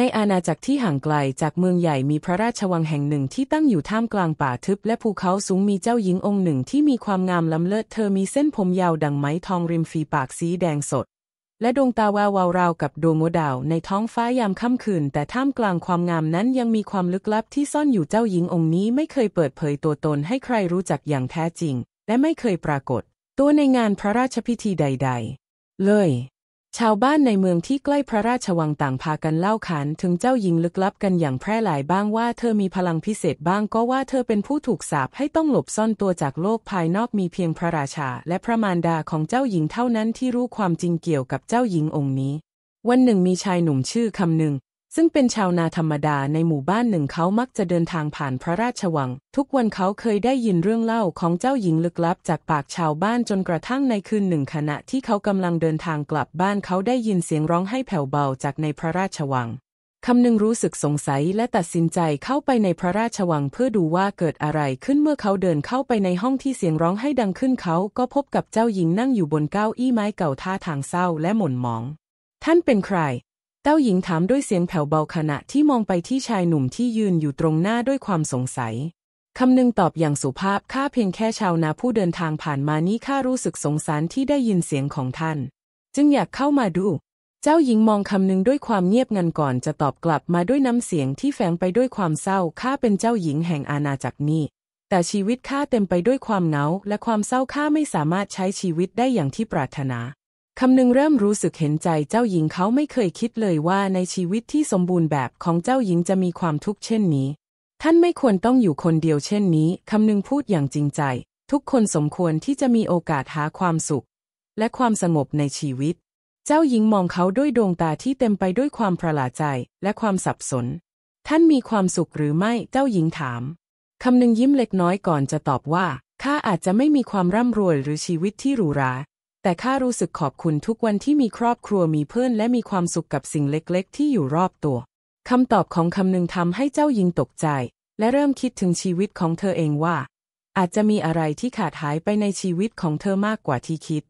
ในอาณาจักรที่ห่างไกลจากเมืองใหญ่มีพระราชวังแห่งหนึ่งที่ตั้งอยู่ท่ามกลางป่าทึบและภูเขาสูงมีเจ้าหญิงองค์หนึ่งที่มีความงามล้ำเลิศเธอมีเส้นผมยาวดังไม้ทองริมฝีปากสีแดงสดและดวงตาแวววาวราวกับดวงดาวในท้องฟ้ายามค่ำคืนแต่ท่ามกลางความงามนั้นยังมีความลึกลับที่ซ่อนอยู่เจ้าหญิงองค์นี้ไม่เคยเปิดเผยตัวตนให้ใครรู้จักอย่างแท้จริงและไม่เคยปรากฏตัวในงานพระราชพิธีใดๆ เลยชาวบ้านในเมืองที่ใกล้พระราชวังต่างพากันเล่าขานถึงเจ้าหญิงลึกลับกันอย่างแพร่หลายบ้างว่าเธอมีพลังพิเศษบ้าง ก็ว่าเธอเป็นผู้ถูกสาปให้ต้องหลบซ่อนตัวจากโลกภายนอกมีเพียงพระราชา และพระมารดาของเจ้าหญิงเท่านั้นที่รู้ความจริงเกี่ยวกับเจ้าหญิงองค์นี้ วันหนึ่งมีชายหนุ่มชื่อคำหนึ่งซึ่งเป็นชาวนาธรรมดาในหมู่บ้านหนึ่งเขามักจะเดินทางผ่านพระราชวัง ทุกวันเขาเคยได้ยินเรื่องเล่าของเจ้าหญิงลึกลับจากปากชาวบ้านจนกระทั่งในคืนหนึ่งขณะที่เขากำลังเดินทางกลับบ้านเขาได้ยินเสียงร้องให้แผ่วเบาจากในพระราชวังคำนึงรู้สึกสงสัยและตัดสินใจเข้าไปในพระราชวังเพื่อดูว่าเกิดอะไรขึ้นเมื่อเขาเดินเข้าไปในห้องที่เสียงร้องให้ดังขึ้นเขาก็พบกับเจ้าหญิงนั่งอยู่บนเก้าอี้ไม้เก่าท่าทางเศร้าและหม่นหมองท่านเป็นใครเต้าหญิงถามด้วยเสียงแผ่วเบาขณะที่มองไปที่ชายหนุ่มที่ยืนอยู่ตรงหน้าด้วยความสงสัยคำหนึ่งตอบอย่างสุภาพข้าเพียงแค่ชาวนาผู้เดินทางผ่านมานี้ข้ารู้สึกสงสารที่ได้ยินเสียงของท่าน จึงอยากเข้ามาดู เจ้าหญิงมองคำหนึ่งด้วยความเงียบงันก่อน จะตอบกลับมาด้วยน้ำเสียงที่แฝงไปด้วยความเศร้าข้าเป็นเจ้าหญิงแห่งอาณาจักรนี้ แต่ชีวิตข้าเต็มไปด้วยความเหงาและความเศร้าข้าไม่สามารถใช้ชีวิตได้อย่างที่ปรารถนาคำนึงเริ่มรู้สึกเห็นใจเจ้าหญิงเขาไม่เคยคิดเลยว่าในชีวิตที่สมบูรณ์แบบของเจ้าหญิงจะมีความทุกข์เช่นนี้ ท่านไม่ควรต้องอยู่คนเดียวเช่นนี้คำนึงพูดอย่างจริงใจ ทุกคนสมควรที่จะมีโอกาสหาความสุข และความสงบในชีวิต เจ้าหญิงมองเขาด้วยดวงตาที่เต็มไปด้วยความประหลาดใจและความสับสน ท่านมีความสุขหรือไม่เจ้าหญิงถามคำนึงยิ้มเล็กน้อยก่อนจะตอบว่าข้าอาจจะไม่มีความร่ำรวยหรือชีวิตที่หรูหราแต่ข้ารู้สึกขอบคุณทุกวันที่มีครอบครัวมีเพื่อน และมีความสุขกับสิ่งเล็ก ๆ ที่อยู่รอบตัวคำตอบของคำหนึ่งทำให้เจ้าหญิงตกใจ และเริ่มคิดถึงชีวิตของเธอเองว่า อาจจะมีอะไรที่ขาดหายไปในชีวิตของเธอมากกว่าที่คิด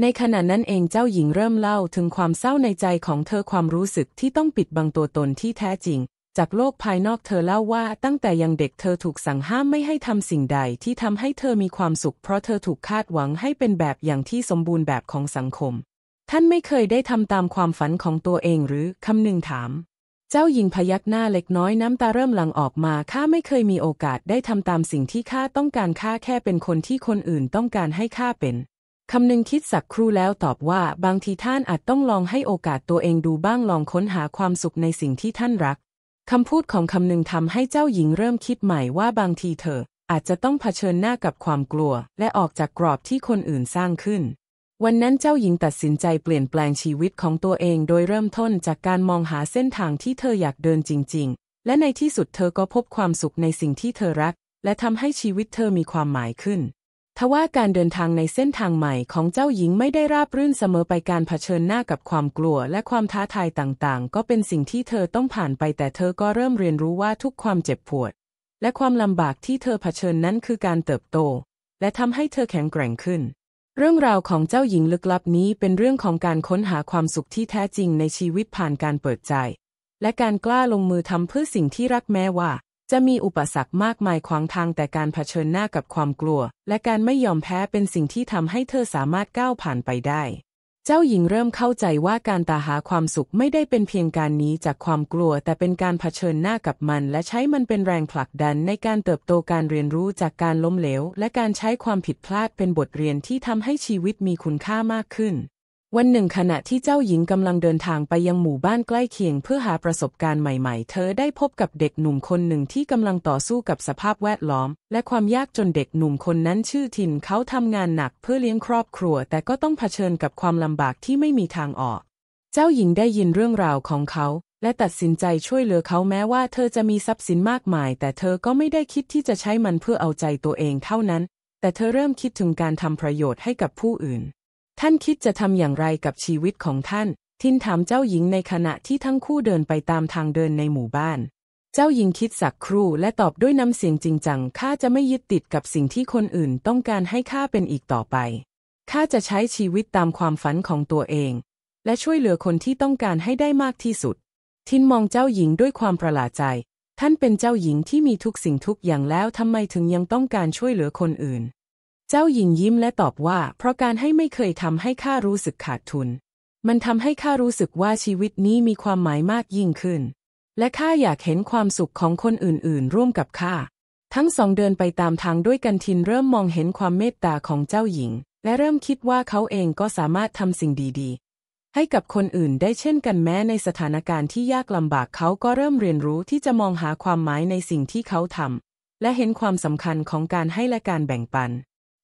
ในขณะนั้นเองเจ้าหญิงเริ่มเล่าถึงความเศร้าในใจของเธอความรู้สึกที่ต้องปิดบังตัวตนที่แท้จริงจากโลกภายนอกเธอเล่าว่า ตั้งแต่ยังเด็กเธอถูกสั่งห้ามไม่ให้ทำสิ่งใดที่ทำให้เธอมีความสุขเพราะเธอถูกคาดหวังให้เป็นแบบอย่างที่สมบูรณ์แบบของสังคม ท่านไม่เคยได้ทำตามความฝันของตัวเองหรือคำหนึ่งถาม เจ้าหญิงพยักหน้าเล็กน้อยน้ำตาเริ่มหลั่งออกมาข้าไม่เคยมีโอกาสได้ทำตามสิ่งที่ข้าต้องการข้าแค่เป็นคนที่คนอื่นต้องการให้ข้าเป็นคำหนึ่งคิดสักครู่แล้วตอบว่า บางทีท่านอาจต้องลองให้โอกาสตัวเองดูบ้างลองค้นหาความสุขในสิ่งที่ท่านรักคำพูดของคำหนึ่งทำให้เจ้าหญิงเริ่มคิดใหม่ว่าบางทีเธออาจจะต้องเผชิญหน้ากับความกลัวและออกจากกรอบที่คนอื่นสร้างขึ้น วันนั้นเจ้าหญิงตัดสินใจเปลี่ยนแปลงชีวิตของตัวเองโดยเริ่มต้นจากการมองหาเส้นทางที่เธออยากเดินจริงๆ และในที่สุดเธอก็พบความสุขในสิ่งที่เธอรักและทำให้ชีวิตเธอมีความหมายขึ้นทว่าการเดินทางในเส้นทางใหม่ของเจ้าหญิงไม่ได้ราบรื่นเสมอไปการเผชิญหน้ากับความกลัวและความท้าทายต่างๆ ก็เป็นสิ่งที่เธอต้องผ่านไปแต่เธอก็เริ่มเรียนรู้ว่าทุกความเจ็บปวด และความลำบากที่เธอเผชิญนั้นคือการเติบโต และทำให้เธอแข็งแกร่งขึ้น เรื่องราวของเจ้าหญิงลึกลับนี้เป็นเรื่องของการค้นหาความสุขที่แท้จริงในชีวิตผ่านการเปิดใจและการกล้าลงมือทำเพื่อสิ่งที่รักแม้ว่าจะมีอุปสรรคมากมายขวางทางแต่การเผชิญหน้ากับความกลัวและการไม่ยอมแพ้เป็นสิ่งที่ทำให้เธอสามารถก้าวผ่านไปได้ เจ้าหญิงเริ่มเข้าใจว่าการตาหาความสุขไม่ได้เป็นเพียงการนี้จากความกลัวแต่เป็นการเผชิญหน้ากับมันและใช้มันเป็นแรงผลักดันในการเติบโตการเรียนรู้จากการล้มเหลวและการใช้ความผิดพลาดเป็นบทเรียนที่ทำให้ชีวิตมีคุณค่ามากขึ้นวันหนึ่งขณะที่เจ้าหญิงกำลังเดินทางไปยังหมู่บ้านใกล้เคียงเพื่อหาประสบการณ์ใหม่ๆ เธอได้พบกับเด็กหนุ่มคนหนึ่งที่กำลังต่อสู้กับสภาพแวดล้อมและความยากจนเด็กหนุ่มคนนั้นชื่อทินเขาทำงานหนักเพื่อเลี้ยงครอบครัวแต่ก็ต้องเผชิญกับความลำบากที่ไม่มีทางออก เจ้าหญิงได้ยินเรื่องราวของเขาและตัดสินใจช่วยเหลือเขาแม้ว่าเธอจะมีทรัพย์สินมากมายแต่เธอก็ไม่ได้คิดที่จะใช้มันเพื่อเอาใจตัวเองเท่านั้น แต่เธอเริ่มคิดถึงการทำประโยชน์ให้กับผู้อื่นท่านคิดจะทำอย่างไรกับชีวิตของท่าน ทินถามเจ้าหญิงในขณะที่ทั้งคู่เดินไปตามทางเดินในหมู่บ้าน เจ้าหญิงคิดสักครู่และตอบด้วยน้ำเสียงจริงจัง ข้าจะไม่ยึดติดกับสิ่งที่คนอื่นต้องการให้ข้าเป็นอีกต่อไป ข้าจะใช้ชีวิตตามความฝันของตัวเอง และช่วยเหลือคนที่ต้องการให้ได้มากที่สุด ทินมองเจ้าหญิงด้วยความประหลาดใจ ท่านเป็นเจ้าหญิงที่มีทุกสิ่งทุกอย่างแล้วทำไมถึงยังต้องการช่วยเหลือคนอื่นเจ้าหญิงยิ้มและตอบว่า เพราะการให้ไม่เคยทำให้ข้ารู้สึกขาดทุน มันทำให้ข้ารู้สึกว่าชีวิตนี้มีความหมายมากยิ่งขึ้น และข้าอยากเห็นความสุขของคนอื่น ๆ ร่วมกับข้า ทั้งสองเดินไปตามทางด้วยกันทินเริ่มมองเห็นความเมตตาของเจ้าหญิง และเริ่มคิดว่าเขาเองก็สามารถทำสิ่งดี ๆ ให้กับคนอื่นได้เช่นกันแม้ในสถานการณ์ที่ยากลำบากเขาก็เริ่มเรียนรู้ที่จะมองหาความหมายในสิ่งที่เขาทำและเห็นความสำคัญของการให้และการแบ่งปัน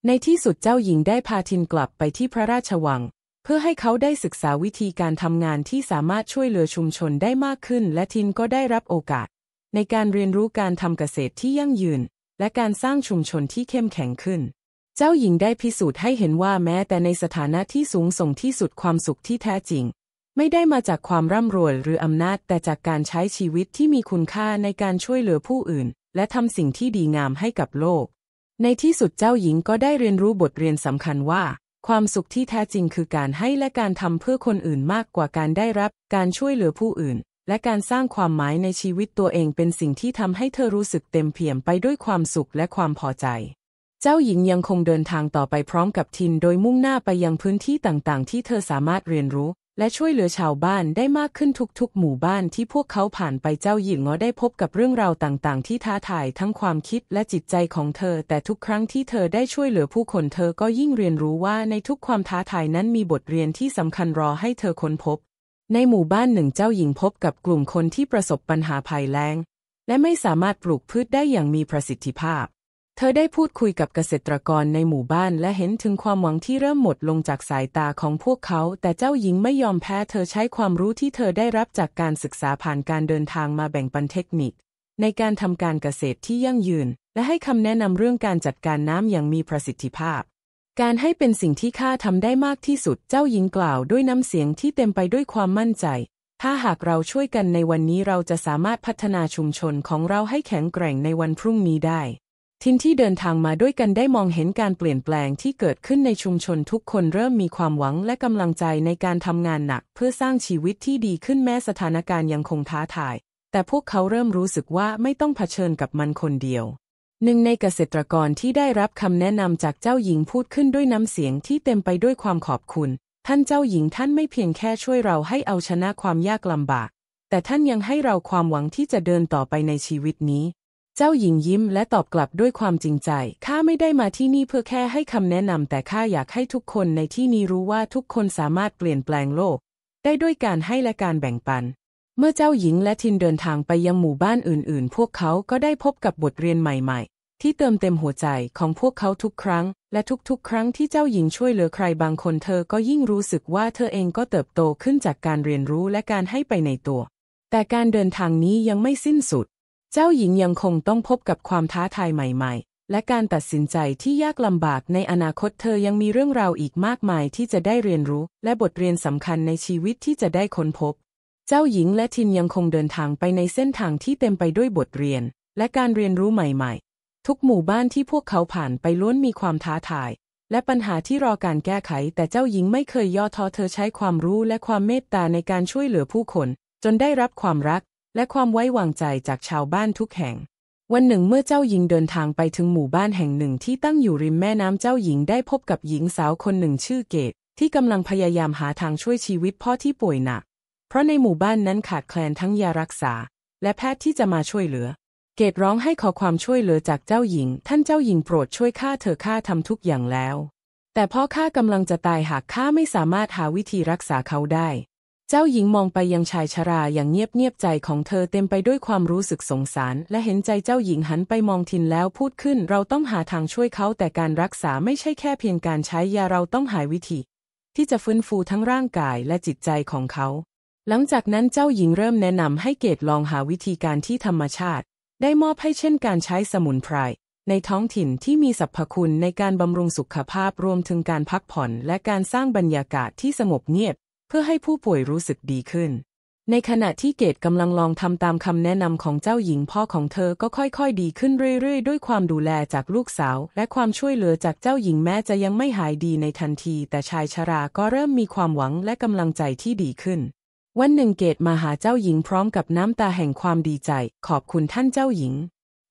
ในที่สุดเจ้าหญิงได้พาทินกลับไปที่พระราชวัง เพื่อให้เขาได้ศึกษาวิธีการทำงานที่สามารถช่วยเหลือชุมชนได้มากขึ้นและทินก็ได้รับโอกาส ในการเรียนรู้การทำเกษตรที่ยั่งยืน และการสร้างชุมชนที่เข้มแข็งขึ้น เจ้าหญิงได้พิสูจน์ให้เห็นว่าแม้แต่ในสถานะที่สูงส่งที่สุดความสุขที่แท้จริง ไม่ได้มาจากความร่ำรวยหรืออำนาจแต่จากการใช้ชีวิตที่มีคุณค่าในการช่วยเหลือผู้อื่น และทำสิ่งที่ดีงามให้กับโลกในที่สุดเจ้าหญิงก็ได้เรียนรู้บทเรียนสำคัญว่า ความสุขที่แท้จริงคือการให้และการทำเพื่อคนอื่นมากกว่าการได้รับ การช่วยเหลือผู้อื่นและการสร้างความหมายในชีวิตตัวเองเป็นสิ่งที่ทำให้เธอรู้สึกเต็มเปี่ยมไปด้วยความสุขและความพอใจ เจ้าหญิงยังคงเดินทางต่อไปพร้อมกับทินโดยมุ่งหน้าไปยังพื้นที่ต่างๆ ที่เธอสามารถเรียนรู้และช่วยเหลือชาวบ้านได้มากขึ้นทุก ๆ หมู่บ้านที่พวกเขาผ่านไปเจ้าหญิงง้อได้พบกับเรื่องราวต่างๆ ที่ท้าทายทั้งความคิดและจิตใจของเธอ แต่ทุกครั้งที่เธอได้ช่วยเหลือผู้คนเธอก็ยิ่งเรียนรู้ว่าในทุกความท้าทายนั้นมีบทเรียนที่สำคัญรอให้เธอค้นพบ ในหมู่บ้านหนึ่งเจ้าหญิงพบกับกลุ่มคนที่ประสบปัญหาภัยแล้งและไม่สามารถปลูกพืชได้อย่างมีประสิทธิภาพเธอได้พูดคุยกับเกษตรกรในหมู่บ้านและเห็นถึงความหวังที่เริ่มหมดลงจากสายตาของพวกเขา แต่เจ้าหญิงไม่ยอมแพ้ เธอใช้ความรู้ที่เธอได้รับจากการศึกษาผ่านการเดินทางมาแบ่งปันเทคนิคในการทำการเกษตรที่ยั่งยืน และให้คำแนะนำเรื่องการจัดการน้ำอย่างมีประสิทธิภาพ การให้เป็นสิ่งที่ข้าทำได้มากที่สุด เจ้าหญิงกล่าวด้วยน้ำเสียงที่เต็มไปด้วยความมั่นใจ ถ้าหากเราช่วยกันในวันนี้เราจะสามารถพัฒนาชุมชนของเราให้แข็งแกร่งในวันพรุ่งนี้ได้ทินที่เดินทางมาด้วยกันได้มองเห็นการเปลี่ยนแปลงที่เกิดขึ้นในชุมชนทุกคนเริ่มมีความหวังและกำลังใจในการทำงานหนักเพื่อสร้างชีวิตที่ดีขึ้นแม้สถานการณ์ยังคงท้าทาย แต่พวกเขาเริ่มรู้สึกว่าไม่ต้องเผชิญกับมันคนเดียวหนึ่งในเกษตรกรที่ได้รับคำแนะนำจากเจ้าหญิงพูดขึ้นด้วยน้ำเสียงที่เต็มไปด้วยความขอบคุณ ท่านเจ้าหญิงท่านไม่เพียงแค่ช่วยเราให้เอาชนะความยากลำบาก แต่ท่านยังให้เราความหวังที่จะเดินต่อไปในชีวิตนี้เจ้าหญิงยิ้มและตอบกลับด้วยความจริงใจ ข้าไม่ได้มาที่นี่เพื่อแค่ให้คำแนะนำแต่ข้าอยากให้ทุกคนในที่นี้รู้ว่าทุกคนสามารถเปลี่ยนแปลงโลก ได้ด้วยการให้และการแบ่งปัน เมื่อเจ้าหญิงและทินเดินทางไปยังหมู่บ้านอื่น ๆ พวกเขาก็ได้พบกับบทเรียนใหม่ ๆ ที่เติมเต็มหัวใจของพวกเขาทุกครั้ง และทุก ๆ ครั้งที่เจ้าหญิงช่วยเหลือใครบางคนเธอ ก็ยิ่งรู้สึกว่าเธอเองก็เติบโตขึ้นจากการเรียนรู้และการให้ไปในตัว แต่การเดินทางนี้ยังไม่สิ้นสุดเจ้าหญิงยังคงต้องพบกับความท้าทายใหม่ๆ และการตัดสินใจที่ยากลำบากในอนาคตเธอยังมีเรื่องราวอีกมากมายที่จะได้เรียนรู้ และบทเรียนสำคัญในชีวิตที่จะได้ค้นพบ เจ้าหญิงและทินยังคงเดินทางไปในเส้นทางที่เต็มไปด้วยบทเรียนและการเรียนรู้ใหม่ๆ ทุกหมู่บ้านที่พวกเขาผ่านไปล้วนมีความท้าทายและปัญหาที่รอการแก้ไข แต่เจ้าหญิงไม่เคยย่อท้อเธอใช้ความรู้และความเมตตาในการช่วยเหลือผู้คน จนได้รับความรักและความไว้วางใจจากชาวบ้านทุกแห่ง วันหนึ่งเมื่อเจ้าหญิงเดินทางไปถึงหมู่บ้านแห่งหนึ่ง ที่ตั้งอยู่ริมแม่น้ำเจ้าหญิงได้พบกับหญิงสาวคนหนึ่งชื่อเกตที่กำลังพยายามหาทางช่วยชีวิตพ่อที่ป่วยหนัก เพราะในหมู่บ้านนั้นขาดแคลนทั้งยารักษา และแพทย์ที่จะมาช่วยเหลือ เกตร้องให้ขอความช่วยเหลือจากเจ้าหญิง ท่านเจ้าหญิงโปรดช่วยข้าเถอะข้าทำทุกอย่างแล้ว แต่พ่อข้ากำลังจะตายหากข้าไม่สามารถหาวิธีรักษาเขาได้เจ้าหญิงมองไปยังชายชราอย่างเงียบเงียบใจของเธอเต็มไปด้วยความรู้สึกสงสาร และเห็นใจเจ้าหญิงหันไปมองทินแล้วพูดขึ้นเราต้องหาทางช่วยเขา แต่การรักษาไม่ใช่แค่เพียงการใช้ยาเราต้องหายวิธี ที่จะฟื้นฟูทั้งร่างกายและจิตใจของเขา หลังจากนั้นเจ้าหญิงเริ่มแนะนำให้เกตลองหาวิธีการที่ธรรมชาติ ได้มอบให้เช่น การใช้สมุนไพรในท้องถิ่นที่มีสรรพคุณในการบำรุงสุขภาพรวมถึงการพักผ่อนและการสร้างบรรยากาศที่สงบเงียบพื่อให้ผู้ป่วยรู้สึกดีขึ้น ในขณะที่เกตกำลังลองทำตามคำแนะนำของเจ้าหญิงพ่อของเธอก็ค่อยๆดีขึ้นเรื่อยๆด้วยความดูแลจากลูกสาว และความช่วยเหลือจากเจ้าหญิงแม้จะยังไม่หายดีในทันที แต่ชายชราก็เริ่มมีความหวังและกำลังใจที่ดีขึ้น วันหนึ่งเกตมาหาเจ้าหญิงพร้อมกับน้ำตาแห่งความดีใจ ขอบคุณท่านเจ้าหญิง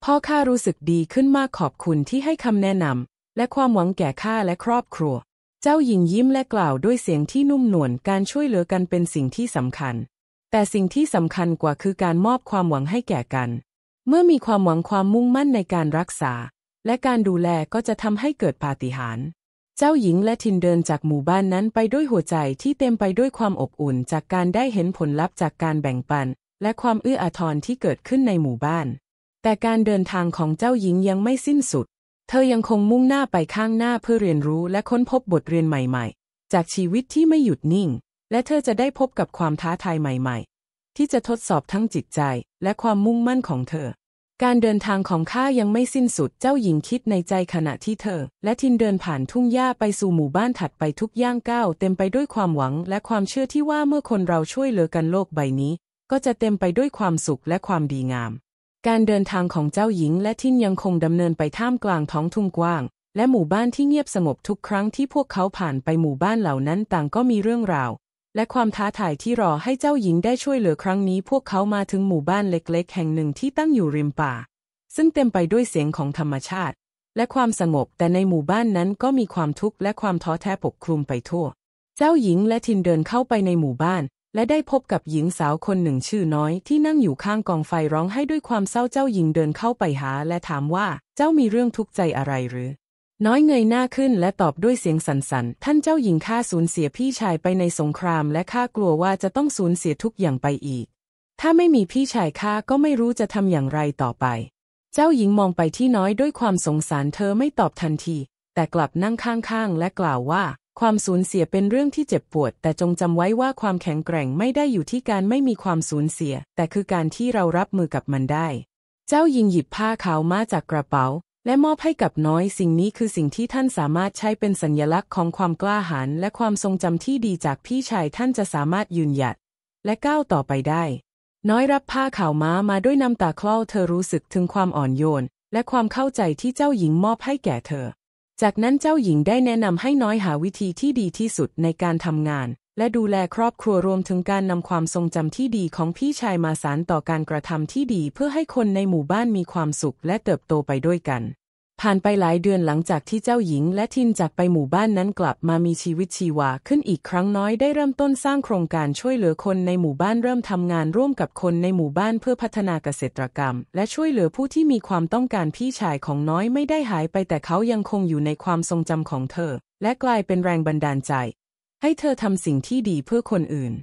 พ่อข้ารู้สึกดีขึ้นมากขอบคุณที่ให้คำแนะนำและความหวังแก่ข้าและครอบครัวเจ้าหญิงยิ้มและกล่าวด้วยเสียงที่นุ่มนวลการช่วยเหลือกันเป็นสิ่งที่สำคัญ แต่สิ่งที่สำคัญกว่าคือการมอบความหวังให้แก่กัน เมื่อมีความหวังความมุ่งมั่นในการรักษา และการดูแลก็จะทำให้เกิดปาฏิหาริย์เจ้าหญิงและทินเดินจากหมู่บ้านนั้นไปด้วยหัวใจที่เต็มไปด้วยความอบอุ่น จากการได้เห็นผลลัพธ์จากการแบ่งปันและความเอื้ออาทรที่เกิดขึ้นในหมู่บ้าน แต่การเดินทางของเจ้าหญิงยังไม่สิ้นสุดเธอยังคงมุ่งหน้าไปข้างหน้าเพื่อเรียนรู้และค้นพบบทเรียนใหม่ ๆ จากชีวิตที่ไม่หยุดนิ่ง และเธอจะได้พบกับความท้าทายใหม่ ๆ ที่จะทดสอบทั้งจิตใจและความมุ่งมั่นของเธอ การเดินทางของข้ายังไม่สิ้นสุด เจ้าหญิงคิดในใจขณะที่เธอ และทินเดินผ่านทุ่งหญ้าไปสู่หมู่บ้านถัดไปทุกย่างก้าวเต็มไปด้วยความหวังและความเชื่อที่ว่าเมื่อคนเราช่วยเหลือกันโลกใบนี้ ก็จะเต็มไปด้วยความสุขและความดีงามการเดินทางของเจ้าหญิงและทินยังคงดำเนินไปท่ามกลางท้องทุ่งกว้าง และหมู่บ้านที่เงียบสงบทุกครั้งที่พวกเขาผ่านไปหมู่บ้านเหล่านั้นต่างก็มีเรื่องราวและความท้าทายที่รอให้เจ้าหญิงได้ช่วยเหลือครั้งนี้พวกเขามาถึงหมู่บ้านเล็กๆ แห่งหนึ่งที่ตั้งอยู่ริมป่า ซึ่งเต็มไปด้วยเสียงของธรรมชาติและความสงบแต่ในหมู่บ้านนั้นก็มีความทุกข์และความท้อแท้ปกคลุมไปทั่วเจ้าหญิงและทินเดินเข้าไปในหมู่บ้านและได้พบกับหญิงสาวคนหนึ่งชื่อน้อย ที่นั่งอยู่ข้างกองไฟร้องไห้ด้วยความเศร้าเจ้าหญิงเดินเข้าไปหา และถามว่าเจ้ามีเรื่องทุกข์ใจอะไรหรือ น้อยเงยหน้าขึ้น และตอบด้วยเสียงสันส่น ๆ ท่านเจ้าหญิงข้าสูญเสียพี่ชายไปในสงครามและข้ากลัวว่าจะต้องสูญเสียทุกอย่างไปอีก ถ้าไม่มีพี่ชายข้าก็ไม่รู้จะทำอย่างไรต่อไป เจ้าหญิงมองไปที่น้อยด้วยความสงสารเธอไม่ตอบทันที แต่กลับนั่งข้าง ๆ และกล่าวว่าความสูญเสียเป็นเรื่องที่เจ็บปวด แต่จงจำไว้ว่าความแข็งแกร่งไม่ได้อยู่ที่การไม่มีความสูญเสีย แต่คือการที่เรารับมือกับมันได้ เจ้ายิงหยิบผ้าขาวมาจากกระเป๋าและมอบให้กับน้อย สิ่งนี้คือสิ่งที่ท่านสามารถใช้เป็นสัญญลักษณ์ของความกล้าหาญและความทรงจำที่ดีจากพี่ชายท่านจะสามารถยืนหยัดและก้าวต่อไปได้ น้อยรับผ้าขาวม้ามาด้วยน้ำตาคลอเธอรู้สึกถึงความอ่อนโยนและความเข้าใจที่เจ้าหญิงมอบให้แก่เธอจากนั้นเจ้าหญิงได้แนะนำให้น้อยหาวิธีที่ดีที่สุดในการทำงาน และดูแลครอบครัวรวมถึงการนำความทรงจำที่ดีของพี่ชายมาสานต่อการกระทำที่ดีเพื่อให้คนในหมู่บ้านมีความสุขและเติบโตไปด้วยกันผ่านไปหลายเดือนหลังจากที่เจ้าหญิงและทินจากไปหมู่บ้านนั้นกลับมามีชีวิตชีวาขึ้นอีกครั้งน้อยได้เริ่มต้นสร้างโครงการช่วยเหลือคนในหมู่บ้านเริ่มทำงานร่วมกับคนในหมู่บ้านเพื่อพัฒนาเกษตรกรรมและช่วยเหลือผู้ที่มีความต้องการพี่ชายของน้อยไม่ได้หายไปแต่เขายังคงอยู่ในความทรงจำของเธอและกลายเป็นแรงบันดาลใจให้เธอทำสิ่งที่ดีเพื่อคนอื่น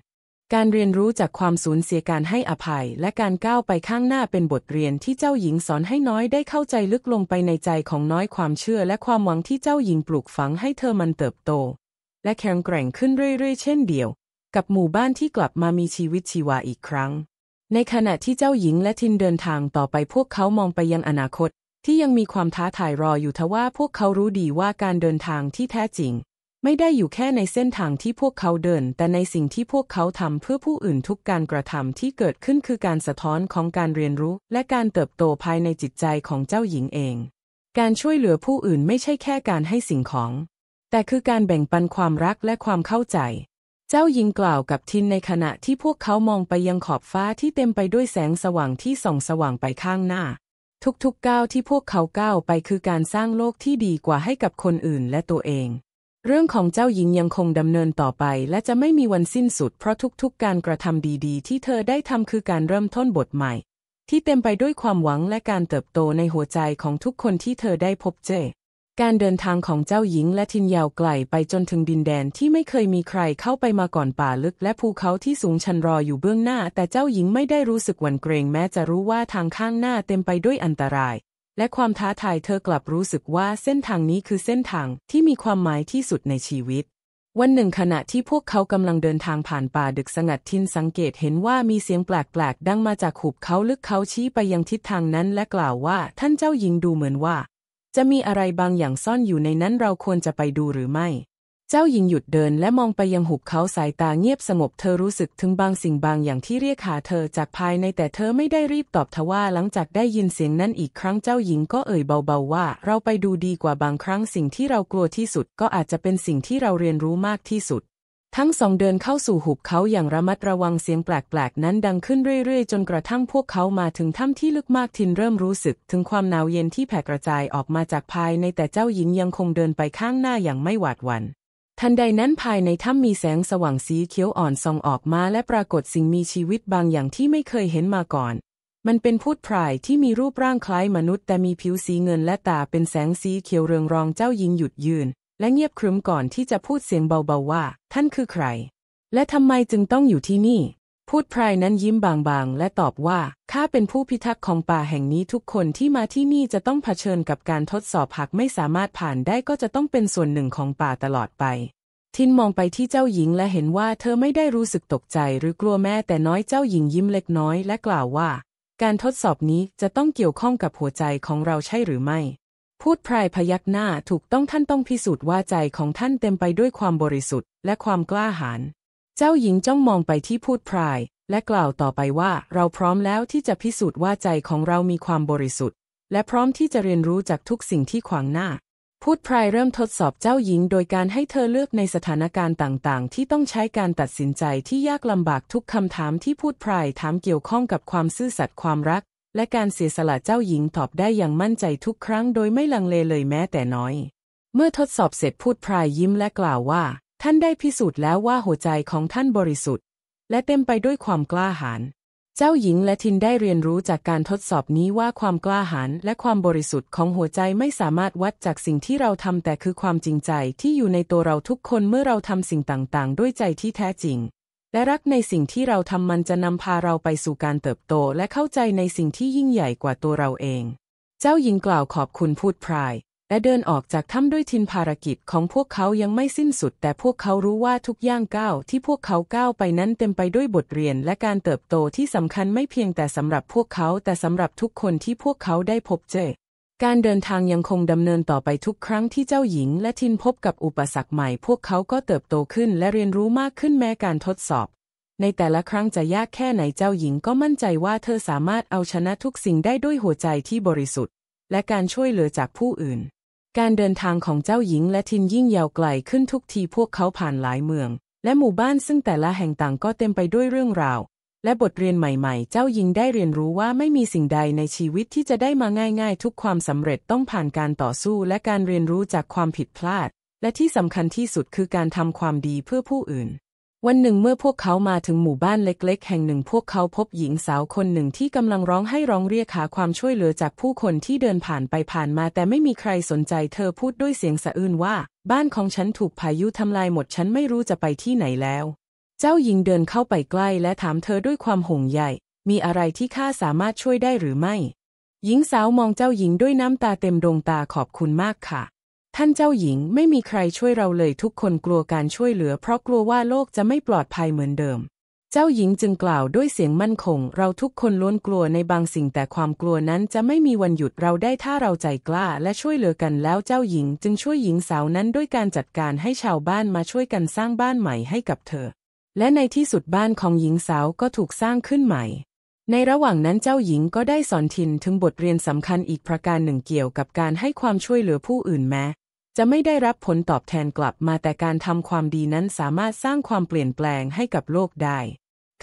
การเรียนรู้จากความสูญเสียการให้อภัย และการก้าวไปข้างหน้าเป็นบทเรียนที่เจ้าหญิงสอนให้น้อยได้เข้าใจลึกลงไปในใจของน้อยความเชื่อ และความหวังที่เจ้าหญิงปลูกฝังให้เธอมันเติบโต และแข็งแกร่งขึ้นเรื่อยๆเช่นเดียว กับหมู่บ้านที่กลับมามีชีวิตชีวาอีกครั้ง ในขณะที่เจ้าหญิงและทินเดินทางต่อไปพวกเขามองไปยังอนาคต ที่ยังมีความท้าทายรออยู่ทว่าพวกเขารู้ดีว่าการเดินทางที่แท้จริงไม่ได้อยู่แค่ในเส้นทางที่พวกเขาเดิน แต่ในสิ่งที่พวกเขาทำเพื่อผู้อื่นทุกการกระทำที่เกิดขึ้นคือการสะท้อนของการเรียนรู้และการเติบโตภายในจิตใจของเจ้าหญิงเอง การช่วยเหลือผู้อื่นไม่ใช่แค่การให้สิ่งของ แต่คือการแบ่งปันความรักและความเข้าใจ เจ้าหญิงกล่าวกับทินในขณะที่พวกเขามองไปยังขอบฟ้าที่เต็มไปด้วยแสงสว่างที่ส่องสว่างไปข้างหน้า ทุกๆกก้าวที่พวกเขาก้าวไปคือการสร้างโลกที่ดีกว่าให้กับคนอื่นและตัวเองเรื่องของเจ้าหญิงยังคงดำเนินต่อไป และจะไม่มีวันสิ้นสุด เพราะทุก ๆ การกระทำดีๆ ที่เธอได้ทำคือการเริ่มต้นบทใหม่ ที่เต็มไปด้วยความหวังและการเติบโตในหัวใจของทุกคนที่เธอได้พบเจอการเดินทางของเจ้าหญิงและทินยาวไกลไปจนถึงดินแดนที่ไม่เคยมีใครเข้าไปมาก่อนป่าลึก และภูเขาที่สูงชันรออยู่เบื้องหน้า แต่เจ้าหญิงไม่ได้รู้สึกหวั่นเกรงแม้จะรู้ว่าทางข้างหน้าเต็มไปด้วยอันตรายและความท้าทายเธอกลับรู้สึกว่าเส้นทางนี้คือเส้นทางที่มีความหมายที่สุดในชีวิต วันหนึ่งขณะที่พวกเขากำลังเดินทางผ่านป่าดึกสงัดทินสังเกตเห็นว่ามีเสียงแปลกๆดังมาจากขูบเขาลึกเขาชี้ไปยังทิศทางนั้นและกล่าวว่าท่านเจ้าหญิงดูเหมือนว่า จะมีอะไรบางอย่างซ่อนอยู่ในนั้นเราควรจะไปดูหรือไม่เจ้าหญิงหยุดเดิน และมองไปยังหุบเขาสายตาเงียบสงบเธอรู้สึกถึงบางสิ่งบางอย่างที่เรียกหาเธอจากภายในแต่เธอไม่ได้รีบตอบทว่าหลังจากได้ยินเสียงนั้นอีกครั้งเจ้าหญิงก็เอ่ยเบาๆว่า เราไปดูดีกว่าบางครั้งสิ่งที่เรากลัวที่สุดก็อาจจะเป็นสิ่งที่เราเรียนรู้มากที่สุด ทั้งสองเดินเข้าสู่หุบเขาอย่างระมัดระวังเสียงแปลกๆนั้นดังขึ้นเรื่อยๆ จนกระทั่งพวกเขามาถึงถ้ำที่ลึกมากทินเริ่มรู้สึก ถึงความหนาวเย็นที่แผ่กระจายออกมาจากภายในแต่เจ้าหญิงยังคงเดินไปข้างหน้าอย่างไม่หวาดหวัน่นทันใดนั้นภายในถ้ำมีแสงสว่างสีเขียวอ่อนส่องออกมาและปรากฏสิ่งมีชีวิตบางอย่างที่ไม่เคยเห็นมาก่อน มันเป็นพูดพรายที่มีรูปร่างคล้ายมนุษย์แต่มีผิวสีเงินและตาเป็นแสงสีเขียวเรืองรองเจ้าหญิงหยุดยืนและเงียบครึมก่อนที่จะพูดเสียงเบาๆว่า ท่านคือใคร และทำไมจึงต้องอยู่ที่นี่พูดพรายนั้นยิ้มบางๆ และตอบว่า ข้าเป็นผู้พิทักษ์ของป่าแห่งนี้ทุกคนที่มาที่นี่จะต้องเผชิญกับการทดสอบหากไม่สามารถผ่านได้ก็จะต้องเป็นส่วนหนึ่งของป่าตลอดไป ทินมองไปที่เจ้าหญิงและเห็นว่าเธอไม่ได้รู้สึกตกใจหรือกลัวแม่แต่น้อยเจ้าหญิงยิ้มเล็กน้อยและกล่าวว่า การทดสอบนี้จะต้องเกี่ยวข้องกับหัวใจของเราใช่หรือไม่ พูดพรายพยักหน้าถูกต้องท่านต้องพิสูจน์ว่าใจของท่านเต็มไปด้วยความบริสุทธิ์และความกล้าหาญเจ้าหญิงจ้องมองไปที่พูดพราย และกล่าวต่อไปว่าเราพร้อมแล้วที่จะพิสูจน์ว่าใจของเรามีความบริสุทธิ์ และพร้อมที่จะเรียนรู้จากทุกสิ่งที่ขวางหน้า พูดพรายเริ่มทดสอบเจ้าหญิง โดยการให้เธอเลือกในสถานการณ์ต่างๆ ที่ต้องใช้การตัดสินใจที่ยากลำบากทุกคำถามที่พูดพรายถามเกี่ยวข้องกับความซื่อสัตย์ความรัก และการเสียสละเจ้าหญิงตอบได้อย่างมั่นใจทุกครั้ง โดยไม่ลังเลเลยแม้แต่น้อย เมื่อทดสอบเสร็จพูดพรายยิ้มและกล่าวว่าท่านได้พิสูจน์แล้วว่าหัวใจของท่านบริสุทธิ์ และเต็มไปด้วยความกล้าหาญ เจ้าหญิงและทินได้เรียนรู้จากการทดสอบนี้ว่าความกล้าหาญและความบริสุทธิ์ของหัวใจไม่สามารถวัดจากสิ่งที่เราทำแต่คือความจริงใจที่อยู่ในตัวเราทุกคนเมื่อเราทำสิ่งต่างๆ ด้วยใจที่แท้จริง และรักในสิ่งที่เราทำมันจะนำพาเราไปสู่การเติบโต และเข้าใจในสิ่งที่ยิ่งใหญ่กว่าตัวเราเอง เจ้าหญิงกล่าวขอบคุณพูดพรายและเดินออกจากถ้ำด้วยทินภารกิจของพวกเขายังไม่สิ้นสุด แต่พวกเขารู้ว่าทุกย่างก้าว ที่พวกเขาก้าวไปนั้นเต็มไปด้วยบทเรียน และการเติบโตที่สำคัญไม่เพียงแต่สำหรับพวกเขาแต่สำหรับทุกคนที่พวกเขาได้พบเจอการเดินทางยังคงดำเนินต่อไปทุกครั้งที่เจ้าหญิง และทินพบกับอุปสรรคใหม่ พวกเขาก็เติบโตขึ้นและเรียนรู้มากขึ้นแม้การทดสอบ ในแต่ละครั้งจะยากแค่ไหนเจ้าหญิงก็มั่นใจว่าเธอสามารถเอาชนะทุกสิ่งได้ด้วยหัวใจที่บริสุทธิ์ และการช่วยเหลือจากผู้อื่นการเดินทางของเจ้าหญิงและทินยิ่งยาวไกลขึ้นทุกทีพวกเขาผ่านหลายเมืองและหมู่บ้านซึ่งแต่ละแห่งต่างก็เต็มไปด้วยเรื่องราวและบทเรียนใหม่ๆ เจ้าหญิงได้เรียนรู้ว่าไม่มีสิ่งใดในชีวิตที่จะได้มาง่ายๆ ทุกความสำเร็จต้องผ่านการต่อสู้และการเรียนรู้จากความผิดพลาดและที่สำคัญที่สุดคือการทำความดีเพื่อผู้อื่นวันหนึ่งเมื่อพวกเขามาถึงหมู่บ้านเล็กๆ แห่งหนึ่งพวกเขาพบหญิงสาวคนหนึ่งที่กำลังร้องให้ร้องเรียกหาความช่วยเหลือจากผู้คนที่เดินผ่านไปผ่านมาแต่ไม่มีใครสนใจเธอพูดด้วยเสียงสะอื้นว่า บ้านของฉันถูกพายุทำลายหมดฉันไม่รู้จะไปที่ไหนแล้ว เจ้าหญิงเดินเข้าไปใกล้และถามเธอด้วยความห่วงใยมีอะไรที่ข้าสามารถช่วยได้หรือไม่ หญิงสาวมองเจ้าหญิงด้วยน้ำตาเต็มดวงตาขอบคุณมากค่ะท่านเจ้าหญิงไม่มีใครช่วยเราเลยทุกคนกลัวการช่วยเหลือ เพราะกลัวว่าโลกจะไม่ปลอดภัยเหมือนเดิม เจ้าหญิงจึงกล่าวด้วยเสียงมั่นคง เราทุกคนล้วนกลัวในบางสิ่งแต่ความกลัวนั้นจะไม่มีวันหยุดเราได้ถ้าเราใจกล้าและช่วยเหลือกันแล้วเจ้าหญิงจึงช่วยหญิงสาวนั้นด้วยการจัดการให้ชาวบ้านมาช่วยกันสร้างบ้านใหม่ให้กับเธอและในที่สุดบ้านของหญิงสาวก็ถูกสร้างขึ้นใหม่ ในระหว่างนั้นเจ้าหญิงก็ได้สอนทินถึงบทเรียนสำคัญอีกประการหนึ่งเกี่ยวกับการให้ความช่วยเหลือผู้อื่นแม้จะไม่ได้รับผลตอบแทนกลับมา แต่การทำความดีนั้นสามารถสร้างความเปลี่ยนแปลงให้กับโลกได้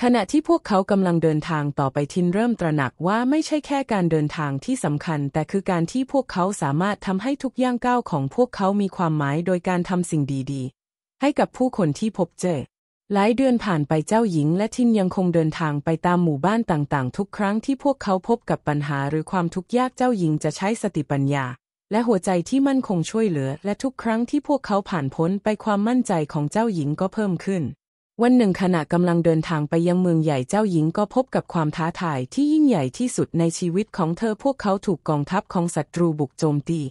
ขณะที่พวกเขากำลังเดินทางต่อไปทินเริ่มตระหนักว่าไม่ใช่แค่การเดินทางที่สำคัญ แต่คือการที่พวกเขาสามารถทำให้ทุกย่างก้าวของพวกเขามีความหมายโดยการทำสิ่งดีๆ ให้กับผู้คนที่พบเจอหลายเดือนผ่านไปเจ้าหญิง และทินยังคงเดินทางไปตามหมู่บ้านต่างๆ ทุกครั้งที่พวกเขาพบกับปัญหาหรือความทุกข์ยากเจ้าหญิงจะใช้สติปัญญาและหัวใจที่มั่นคงช่วยเหลือและทุกครั้งที่พวกเขาผ่านพ้นไปความมั่นใจของเจ้าหญิงก็เพิ่มขึ้น วันหนึ่งขณะกำลังเดินทางไปยังเมืองใหญ่เจ้าหญิงก็พบกับความท้าทายที่ยิ่งใหญ่ที่สุดในชีวิตของเธอพวกเขาถูกกองทัพของศัตรูบุกโจมตี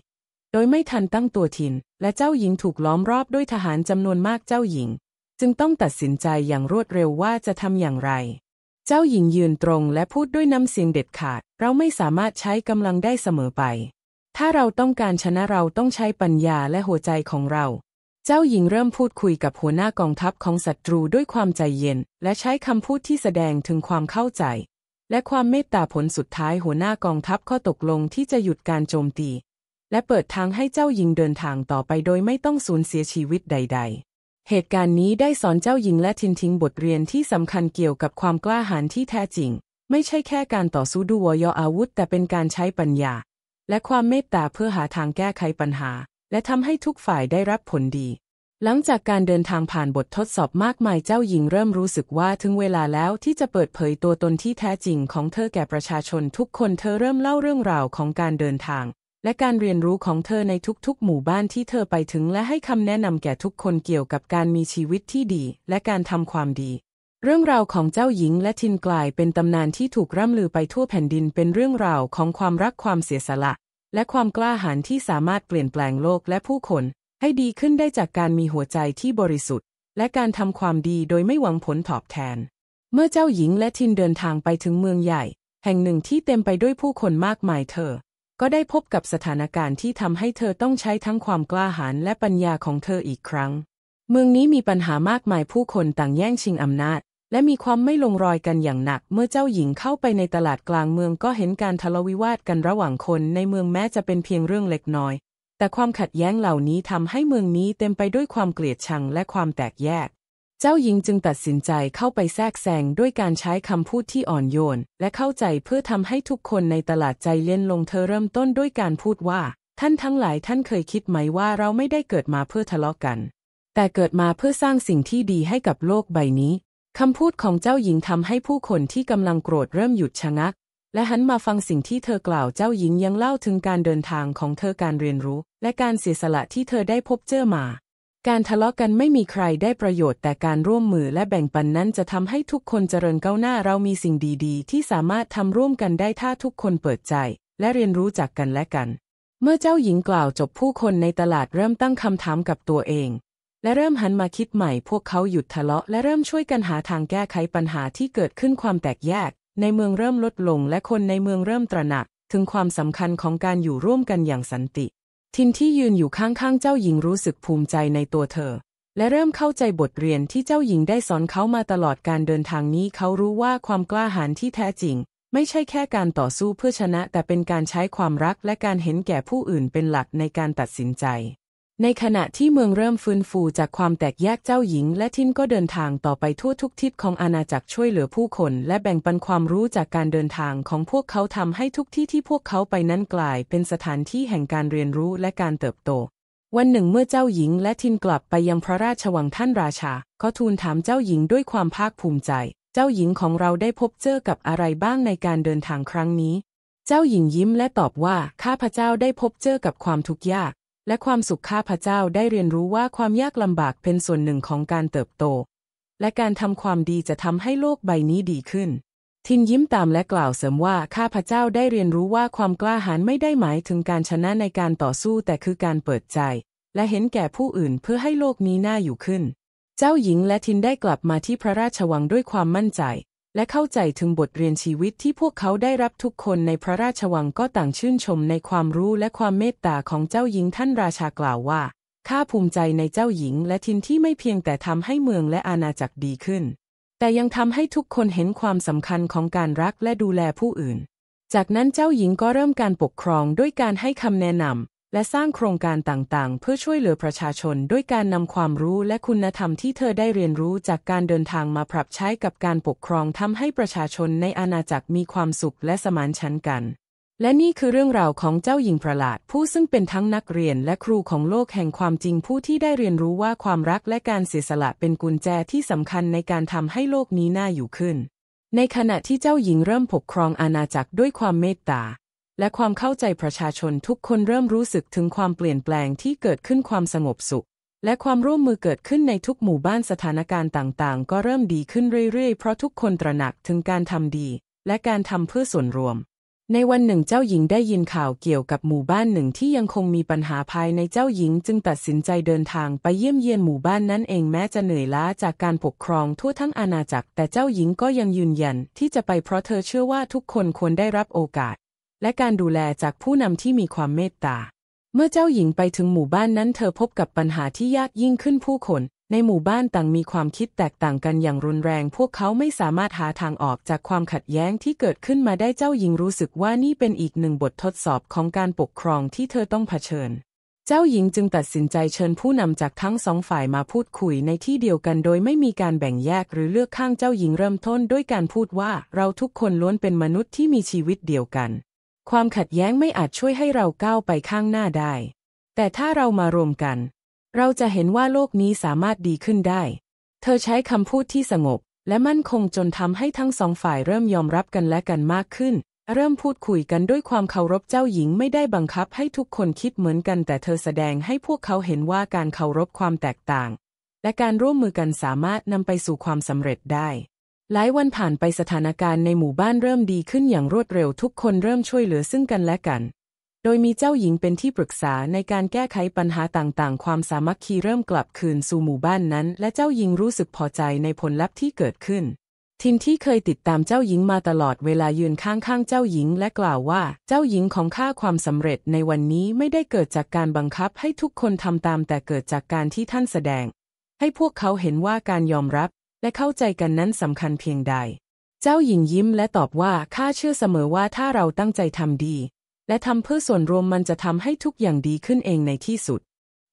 โดยไม่ทันตั้งตัวทินและเจ้าหญิงถูกล้อมรอบด้วยทหารจำนวนมากเจ้าหญิง จึงต้องตัดสินใจอย่างรวดเร็วว่าจะทำอย่างไร เจ้าหญิงยืนตรง และพูดด้วยน้ำเสียงเด็ดขาดเราไม่สามารถใช้กำลังได้เสมอไปถ้าเราต้องการชนะเราต้องใช้ปัญญาและหัวใจของเรา เจ้าหญิงเริ่มพูดคุยกับหัวหน้ากองทัพของศัตรูด้วยความใจเย็น และใช้คำพูดที่แสดงถึงความเข้าใจ และความเมตตาผลสุดท้ายหัวหน้ากองทัพก็ตกลงที่จะหยุดการโจมตีและเปิดทางให้เจ้าหญิงเดินทางต่อไปโดยไม่ต้องสูญเสียชีวิตใด ๆ เหตุการณ์นี้ได้สอนเจ้าหญิงและทินทิงบทเรียนที่สำคัญเกี่ยวกับความกล้าหาญที่แท้จริง ไม่ใช่แค่การต่อสู้ด้วยอาวุธแต่เป็นการใช้ปัญญาและความเมตตาเพื่อหาทางแก้ไขปัญหา และทำให้ทุกฝ่ายได้รับผลดี หลังจากการเดินทางผ่านบททดสอบมากมายเจ้าหญิงเริ่มรู้สึกว่าถึงเวลาแล้วที่จะเปิดเผยตัวตนที่แท้จริงของเธอแก่ประชาชนทุกคน เธอเริ่มเล่าเรื่องราวของการเดินทาง และการเรียนรู้ของเธอในทุกๆ หมู่บ้านที่เธอไปถึง และให้คำแนะนำแก่ทุกคนเกี่ยวกับการมีชีวิตที่ดี และการทำความดีเรื่องราวของเจ้าหญิงและทินกลายเป็นตำนานที่ถูกร่ำลือไปทั่วแผ่นดินเป็นเรื่องราวของความรักความเสียสละและความกล้าหาญที่สามารถเปลี่ยนแปลงโลกและผู้คนให้ดีขึ้นได้จากการมีหัวใจที่บริสุทธิ์และการทำความดีโดยไม่หวังผลตอบแทน เมื่อเจ้าหญิงและทินเดินทางไปถึงเมืองใหญ่แห่งหนึ่งที่เต็มไปด้วยผู้คนมากมายเธอก็ได้พบกับสถานการณ์ที่ทำให้เธอต้องใช้ทั้งความกล้าหาญและปัญญาของเธออีกครั้งเมืองนี้มีปัญหามากมายผู้คนต่างแย่งชิงอำนาจและมีความไม่ลงรอยกันอย่างหนักเมื่อเจ้าหญิงเข้าไปในตลาดกลางเมืองก็เห็นการทะเลวิวาทกันระหว่างคนในเมืองแม้จะเป็นเพียงเรื่องเล็กน้อยแต่ความขัดแย้งเหล่านี้ทำให้เมืองนี้เต็มไปด้วยความเกลียดชังและความแตกแยกเจ้าหญิงจึงตัดสินใจเข้าไปแทรกแซงด้วยการใช้คำพูดที่อ่อนโยนและเข้าใจเพื่อทำให้ทุกคนในตลาดใจเย็นลงเธอเริ่มต้นด้วยการพูดว่าท่านทั้งหลายท่านเคยคิดไหมว่าเราไม่ได้เกิดมาเพื่อทะเลาะกันแต่เกิดมาเพื่อสร้างสิ่งที่ดีให้กับโลกใบนี้คำพูดของเจ้าหญิงทำให้ผู้คนที่กำลังโกรธเริ่มหยุดชะงัก และหันมาฟังสิ่งที่เธอกล่าว เจ้าหญิงยังเล่าถึงการเดินทางของเธอ การเรียนรู้ และการเสียสละที่เธอได้พบเจอมา การทะเลาะกันไม่มีใครได้ประโยชน์แต่การร่วมมือและแบ่งปันนั้นจะทำให้ทุกคนเจริญก้าวหน้าเรามีสิ่งดี ๆ ที่สามารถทำร่วมกันได้ถ้าทุกคนเปิดใจ และเรียนรู้จากกันและกัน เมื่อเจ้าหญิงกล่าวจบผู้คนในตลาดเริ่มตั้งคำถามกับตัวเองและเริ่มหันมาคิดใหม่พวกเขาหยุดทะเลาะและเริ่มช่วยกันหาทางแก้ไขปัญหาที่เกิดขึ้นความแตกแยก ในเมืองเริ่มลดลง และคนในเมืองเริ่มตระหนัก ถึงความสำคัญของการอยู่ร่วมกันอย่างสันติ ทินที่ยืนอยู่ข้างๆเจ้าหญิงรู้สึกภูมิใจในตัวเธอและเริ่มเข้าใจบทเรียนที่เจ้าหญิงได้สอนเขามาตลอดการเดินทางนี้เขารู้ว่าความกล้าหาญที่แท้จริง ไม่ใช่แค่การต่อสู้เพื่อชนะ แต่เป็นการใช้ความรักและการเห็นแก่ผู้อื่นเป็นหลักในการตัดสินใจในขณะที่เมืองเริ่มฟื้นฟูจากความแตกแยกเจ้าหญิงและทินก็เดินทางต่อไปทั่วทุกทิศของอาณาจักรช่วยเหลือผู้คนและแบ่งปันความรู้จากการเดินทางของพวกเขาทำให้ทุกที่ที่พวกเขาไปนั้นกลายเป็นสถานที่แห่งการเรียนรู้และการเติบโต วันหนึ่งเมื่อเจ้าหญิงและทินกลับไปยังพระราชวังท่านราชาเขาทูลถามเจ้าหญิงด้วยความภาคภูมิใจ เจ้าหญิงของเราได้พบเจอกับอะไรบ้างในการเดินทางครั้งนี้ เจ้าหญิงยิ้มและตอบว่าข้าพเจ้าได้พบเจอกับความทุกข์ยากและความสุขข้าพเจ้าได้เรียนรู้ว่าความยากลำบากเป็นส่วนหนึ่งของการเติบโต และการทำความดีจะทำให้โลกใบนี้ดีขึ้น ทินยิ้มตามและกล่าวเสริมว่าข้าพเจ้าได้เรียนรู้ว่าความกล้าหาญไม่ได้หมายถึงการชนะในการต่อสู้แต่คือการเปิดใจและเห็นแก่ผู้อื่นเพื่อให้โลกนี้น่าอยู่ขึ้น เจ้าหญิงและทินได้กลับมาที่พระราชวังด้วยความมั่นใจและเข้าใจถึงบทเรียนชีวิตที่พวกเขาได้รับทุกคนในพระราชวังก็ต่างชื่นชมในความรู้และความเมตตาของเจ้าหญิงท่านราชากล่าวว่าข้าภูมิใจในเจ้าหญิง และทินที่ไม่เพียงแต่ทำให้เมืองและอาณาจักรดีขึ้น แต่ยังทำให้ทุกคนเห็นความสำคัญของการรักและดูแลผู้อื่น จากนั้นเจ้าหญิงก็เริ่มการปกครองด้วยการให้คำแนะนและสร้างโครงการต่างๆ เพื่อช่วยเหลือประชาชนด้วยการนำความรู้และคุณธรรมที่เธอได้เรียนรู้จากการเดินทางมาปรับใช้กับการปกครองทำให้ประชาชนในอาณาจักรมีความสุขและสมานฉันท์กัน และนี่คือเรื่องราวของเจ้าหญิงประหลาด ผู้ซึ่งเป็นทั้งนักเรียนและครูของโลกแห่งความจริงผู้ที่ได้เรียนรู้ว่าความรักและการเสียสละเป็นกุญแจที่สำคัญในการทำให้โลกนี้น่าอยู่ขึ้น ในขณะที่เจ้าหญิงเริ่มปกครองอาณาจักรด้วยความเมตตาและความเข้าใจประชาชนทุกคนเริ่มรู้สึกถึงความเปลี่ยนแปลงที่เกิดขึ้นความสงบสุข และความร่วมมือเกิดขึ้นในทุกหมู่บ้านสถานการณ์ต่าง ๆ ก็เริ่มดีขึ้นเรื่อยๆ เพราะทุกคนตระหนักถึงการทำดี และการทำเพื่อส่วนรวม ในวันหนึ่งเจ้าหญิงได้ยินข่าวเกี่ยวกับหมู่บ้านหนึ่งที่ยังคงมีปัญหาภายในเจ้าหญิงจึงตัดสินใจเดินทางไปเยี่ยมเยียนหมู่บ้านนั้นเองแม้จะเหนื่อยล้าจากการปกครองทั่วทั้งอาณาจักรแต่เจ้าหญิงก็ยังยืนยัน ที่จะไปเพราะเธอเชื่อว่าทุกคนควรได้รับโอกาสและการดูแลจากผู้นำที่มีความเมตตา เมื่อเจ้าหญิงไปถึงหมู่บ้านนั้น เธอพบกับปัญหาที่ยากยิ่งขึ้นผู้คน ในหมู่บ้านต่างมีความคิดแตกต่างกันอย่างรุนแรง พวกเขาไม่สามารถหาทางออกจากความขัดแย้งที่เกิดขึ้นมาได้ เจ้าหญิงรู้สึกว่านี่เป็นอีกหนึ่งบททดสอบของการปกครองที่เธอต้องเผชิญ เจ้าหญิงจึงตัดสินใจเชิญผู้นำจากทั้งสองฝ่ายมาพูดคุยในที่เดียวกัน โดยไม่มีการแบ่งแยกหรือเลือกข้าง เจ้าหญิงเริ่มต้นด้วยการพูดว่าเราทุกคนล้วนเป็นมนุษย์ที่มีชีวิตเดียวกันความขัดแย้งไม่อาจช่วยให้เราก้าวไปข้างหน้าได้ แต่ถ้าเรามารวมกัน เราจะเห็นว่าโลกนี้สามารถดีขึ้นได้ เธอใช้คำพูดที่สงบ และมั่นคงจนทำให้ทั้งสองฝ่ายเริ่มยอมรับกันและกันมากขึ้น เริ่มพูดคุยกันด้วยความเคารพเจ้าหญิงไม่ได้บังคับให้ทุกคนคิดเหมือนกัน แต่เธอแสดงให้พวกเขาเห็นว่าการเคารพความแตกต่าง และการร่วมมือกันสามารถนำไปสู่ความสำเร็จได้หลายวันผ่านไปสถานการณ์ในหมู่บ้านเริ่มดีขึ้นอย่างรวดเร็วทุกคนเริ่มช่วยเหลือซึ่งกันและกัน โดยมีเจ้าหญิงเป็นที่ปรึกษาในการแก้ไขปัญหาต่างๆ ความสามัคคีเริ่มกลับคืนสู่หมู่บ้านนั้น และเจ้าหญิงรู้สึกพอใจในผลลัพธ์ที่เกิดขึ้นทิมที่เคยติดตามเจ้าหญิงมาตลอดเวลายืนข้างๆ เจ้าหญิง และกล่าวว่า เจ้าหญิงของข้าความสำเร็จในวันนี้ไม่ได้เกิดจากการบังคับให้ทุกคนทำตามแต่เกิดจากการที่ท่านแสดง ให้พวกเขาเห็นว่าการยอมรับและเข้าใจกันนั้นสำคัญเพียงใด เจ้าหญิงยิ้มและตอบว่าข้าเชื่อเสมอว่าถ้าเราตั้งใจทำดี และทำเพื่อส่วนรวมมันจะทำให้ทุกอย่างดีขึ้นเองในที่สุด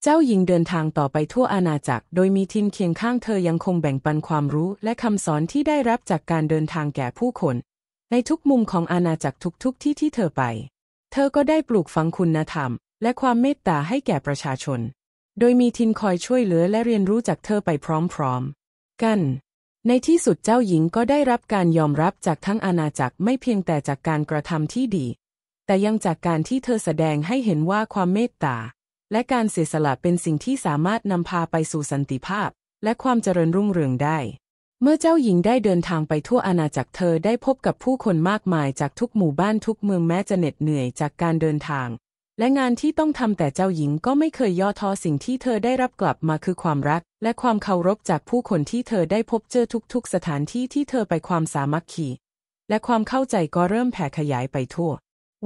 เจ้าหญิงเดินทางต่อไปทั่วอาณาจักรโดยมีทีมเคียงข้างเธอยังคงแบ่งปันความรู้ และคำสอนที่ได้รับจากการเดินทางแก่ผู้คน ในทุกมุมของอาณาจักรทุกๆทที่ที่เธอไป เธอก็ได้ปลูกฝังคุณธรรม และความเมตตาให้แก่ประชาชน โดยมีทินคอยช่วยเหลือและเรียนรู้จากเธอไปพร้อมๆกัน ในที่สุดเจ้าหญิงก็ได้รับการยอมรับจากทั้งอาณาจักรไม่เพียงแต่จากการกระทำที่ดี แต่ยังจากการที่เธอแสดงให้เห็นว่าความเมตตา และการเสียสละเป็นสิ่งที่สามารถนำพาไปสู่สันติภาพ และความเจริญรุ่งเรืองได้ เมื่อเจ้าหญิงได้เดินทางไปทั่วอาณาจักรเธอได้พบกับผู้คนมากมายจากทุกหมู่บ้านทุกเมืองแม้จะเหน็ดเหนื่อยจากการเดินทางและงานที่ต้องทำแต่เจ้าหญิงก็ไม่เคยย่อท้อสิ่งที่เธอได้รับกลับมาคือความรักและความเคารพจากผู้คนที่เธอได้พบเจอทุกๆสถานที่ที่เธอไปความสามัคคีและความเข้าใจก็เริ่มแผ่ขยายไปทั่ว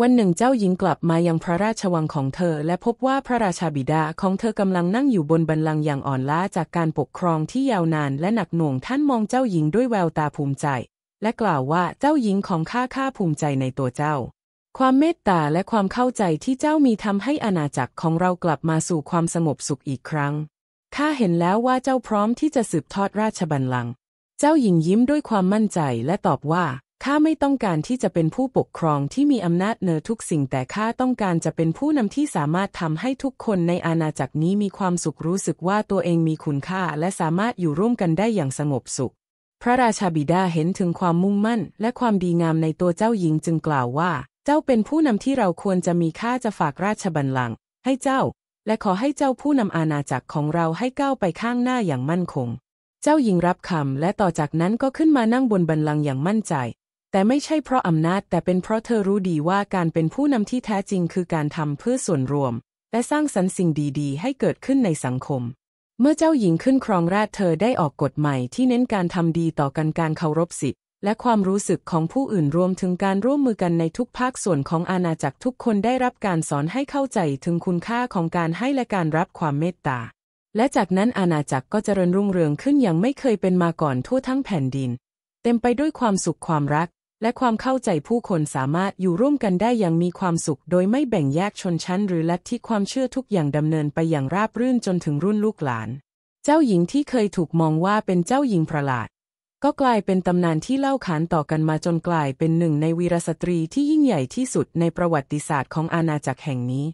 วันหนึ่งเจ้าหญิงกลับมายังพระราชวังของเธอและพบว่าพระราชาบิดาของเธอกำลังนั่งอยู่บนบันลังอย่างอ่อนล้าจากการปกครองที่ยาวนานและหนักหน่วงท่านมองเจ้าหญิงด้วยแววตาภูมิใจและกล่าวว่าเจ้าหญิงของข้าข้าภูมิใจในตัวเจ้าความเมตตาและความเข้าใจที่เจ้ามีทำให้อนาจักรของเรากลับมาสู่ความสงบสุขอีกครั้ง ข้าเห็นแล้วว่าเจ้าพร้อมที่จะสืบทอดราชบัลลังก์ เจ้าหญิงยิ้มด้วยความมั่นใจและตอบว่าข้าไม่ต้องการที่จะเป็นผู้ปกครองที่มีอำนาจเหนือทุกสิ่ง แต่ข้าต้องการจะเป็นผู้นำที่สามารถทำให้ทุกคนในอาณาจักรนี้มีความสุขรู้สึกว่าตัวเองมีคุณค่าและสามารถอยู่ร่วมกันได้อย่างสงบสุข พระราชาบิดาเห็นถึงความมุ่งมั่น และความดีงามในตัวเจ้าหญิงจึงกล่าวว่าเจ้าเป็นผู้นำที่เราควรจะมีค่าจะฝากราชบัลลังก์ให้เจ้า และขอให้เจ้าผู้นำอาณาจักรของเราให้ก้าวไปข้างหน้าอย่างมั่นคง เจ้าหญิงรับคำและต่อจากนั้นก็ขึ้นมานั่งบนบัลลังก์อย่างมั่นใจ แต่ไม่ใช่เพราะอำนาจ แต่เป็นเพราะเธอรู้ดีว่าการเป็นผู้นำที่แท้จริงคือการทำเพื่อส่วนรวม และสร้างสรรค์สิ่งดีๆ ให้เกิดขึ้นในสังคม เมื่อเจ้าหญิงขึ้นครองราชเธอได้ออกกฎใหม่ที่เน้นการทำดีต่อกันการเคารพสิทธิและความรู้สึกของผู้อื่น รวมถึงการร่วมมือกันในทุกภาคส่วนของอาณาจักรทุกคนได้รับการสอนให้เข้าใจถึงคุณค่าของการให้และการรับความเมตตา และจากนั้นอาณาจักรก็จเจริญรุ่งเรืองขึ้นอย่างไม่เคยเป็นมาก่อนทั่วทั้งแผ่นดิน เต็มไปด้วยความสุขความรัก และความเข้าใจผู้คนสามารถอยู่ร่วมกันได้อย่างมีความสุข โดยไม่แบ่งแยกชนชั้น หรือลัทธิความเชื่อทุกอย่างดำเนินไปอย่างราบรื่นจนถึงรุ่นลูกหลาน เจ้าหญิงที่เคยถูกมองว่าเป็นเจ้าหญิงประหลาดก็กลายเป็นตำนานที่เล่าขานต่อกันมาจนกลายเป็นหนึ่งในวีรสตรีที่ยิ่งใหญ่ที่สุดในประวัติศาสตร์ของอาณาจักรแห่งนี้